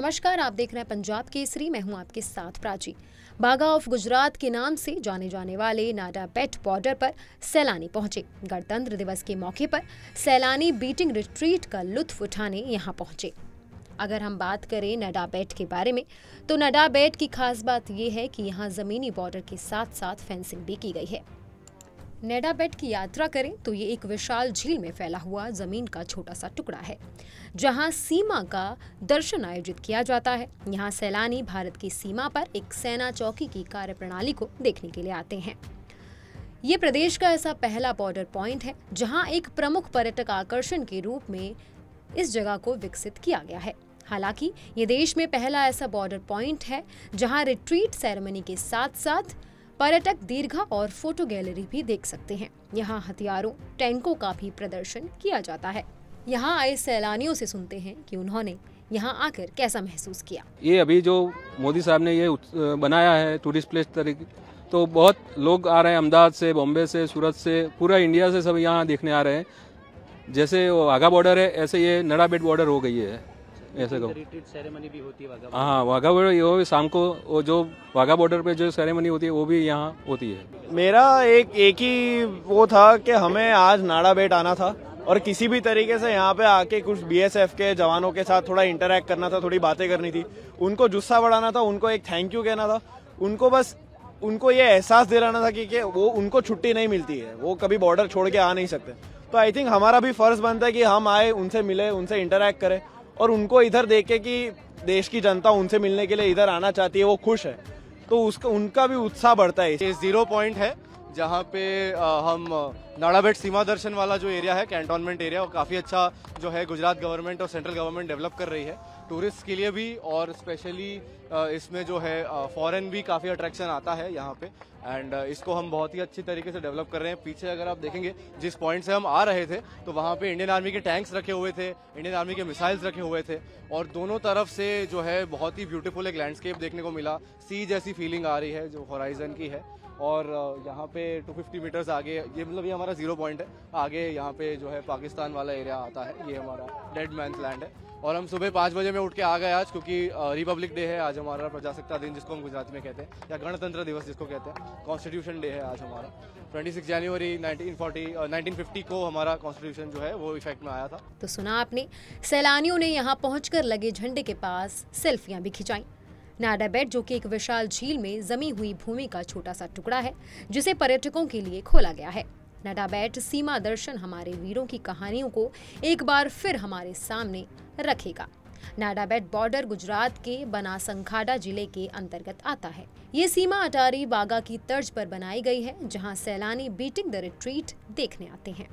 नमस्कार आप देख रहे हैं पंजाब केसरी मैं हूं आपके साथ प्राची बागा ऑफ गुजरात के नाम से जाने जाने वाले नाडा पेट बॉर्डर पर सैलानी पहुंचे गणतंत्र दिवस के मौके पर सैलानी बीटिंग रिट्रीट का लुत्फ उठाने यहां पहुंचे अगर हम बात करें नडाबेट के बारे में तो नडाबेट की खास बात यह है कि यहाँ ज़मीनी बॉर्डर के साथ साथ फेंसिंग भी की गई है नेडाबेट की यात्रा करें तो ये एक विशाल झील में फैला हुआ जमीन का छोटा सा टुकड़ा है जहां सीमा का दर्शन आयोजित किया जाता है यहां सैलानी भारत की सीमा पर एक सेना चौकी की कार्यप्रणाली को देखने के लिए आते हैं ये प्रदेश का ऐसा पहला बॉर्डर पॉइंट है जहां एक प्रमुख पर्यटक आकर्षण के रूप में इस जगह को विकसित किया गया है हालांकि ये देश में पहला ऐसा बॉर्डर पॉइंट है जहां रिट्रीट सेरेमनी के साथ साथ पर्यटक दीर्घा और फोटो गैलरी भी देख सकते हैं यहाँ हथियारों टैंकों का भी प्रदर्शन किया जाता है यहाँ आए सैलानियों से सुनते हैं कि उन्होंने यहाँ आकर कैसा महसूस किया ये अभी जो मोदी साहब ने ये बनाया है टूरिस्ट प्लेस तरीके तो बहुत लोग आ रहे हैं अहमदाबाद से बॉम्बे से सूरत से पूरा इंडिया से सब यहाँ देखने आ रहे हैं जैसे आगा बॉर्डर है ऐसे ये नड़ाबेट बॉर्डर हो गई है ऐसे हाँ वाघा बॉर्डर ये शाम को वो जो वाघा बॉर्डर पे जो सेरेमनी होती है वो भी यहाँ होती है मेरा एक एक ही वो था कि हमें आज नाड़ा बेट आना था और किसी भी तरीके से यहाँ पे आके कुछ बीएसएफ के जवानों के साथ थोड़ा इंटरेक्ट करना था थोड़ी बातें करनी थी उनको जुस्सा बढ़ाना था उनको एक थैंक यू कहना था उनको बस उनको ये एहसास दिलाना था कि, कि वो उनको छुट्टी नहीं मिलती है वो कभी बॉर्डर छोड़ के आ नहीं सकते तो आई थिंक हमारा भी फर्ज बनता है कि हम आए उनसे मिले उनसे इंटरेक्ट करें और उनको इधर देखे कि देश की जनता उनसे मिलने के लिए इधर आना चाहती है वो खुश है तो उसका उनका भी उत्साह बढ़ता है जीरो पॉइंट है जहाँ पे हम नाड़ाबेट सीमा दर्शन वाला जो एरिया है कैंटोनमेंट एरिया वो काफ़ी अच्छा जो है गुजरात गवर्नमेंट और सेंट्रल गवर्नमेंट डेवलप कर रही है टूरिस्ट के लिए भी और स्पेशली इसमें जो है फॉरेन भी काफ़ी अट्रैक्शन आता है यहाँ पे एंड इसको हम बहुत ही अच्छी तरीके से डेवलप कर रहे हैं पीछे अगर आप देखेंगे जिस पॉइंट से हम आ रहे थे तो वहाँ पे इंडियन आर्मी के टैंक्स रखे हुए थे इंडियन आर्मी के मिसाइल्स रखे हुए थे और दोनों तरफ से जो है बहुत ही ब्यूटीफुल एक लैंडस्केप देखने को मिला सी जैसी फीलिंग आ रही है जो हॉराइजन की है और यहाँ पे 250 मीटर्स आगे ये मतलब ये हमारा जीरो पॉइंट है आगे यहाँ पे जो है पाकिस्तान वाला एरिया आता है ये हमारा डेड मैं लैंड है और हम सुबह पाँच बजे में में उठ के आ गए आज क्योंकि रिपब्लिक डे है आज हमारा प्रजासत्ता दिन जिसको हम गुजरात में कहते हैं या गणतंत्र दिवस जिसको कहते हैं कॉन्स्टिट्यूशन डे है आज हमारा 26 जनवरी 1940 1950 को हमारा कॉन्स्टिट्यूशन जो है वो इफेक्ट में आया था तो सुना आपने सैलानियों ने यहाँ पहुँच लगे झंडे के पास सेल्फियाँ भी खिंचाई नाडाबेट जो कि एक विशाल झील में जमी हुई भूमि का छोटा सा टुकड़ा है जिसे पर्यटकों के लिए खोला गया है नाडाबेट सीमा दर्शन हमारे वीरों की कहानियों को एक बार फिर हमारे सामने रखेगा नाडाबेट बॉर्डर गुजरात के बनासंखाडा जिले के अंतर्गत आता है ये सीमा अटारी बागा की तर्ज पर बनाई गई है जहां सैलानी बीटिंग द रिट्रीट देखने आते हैं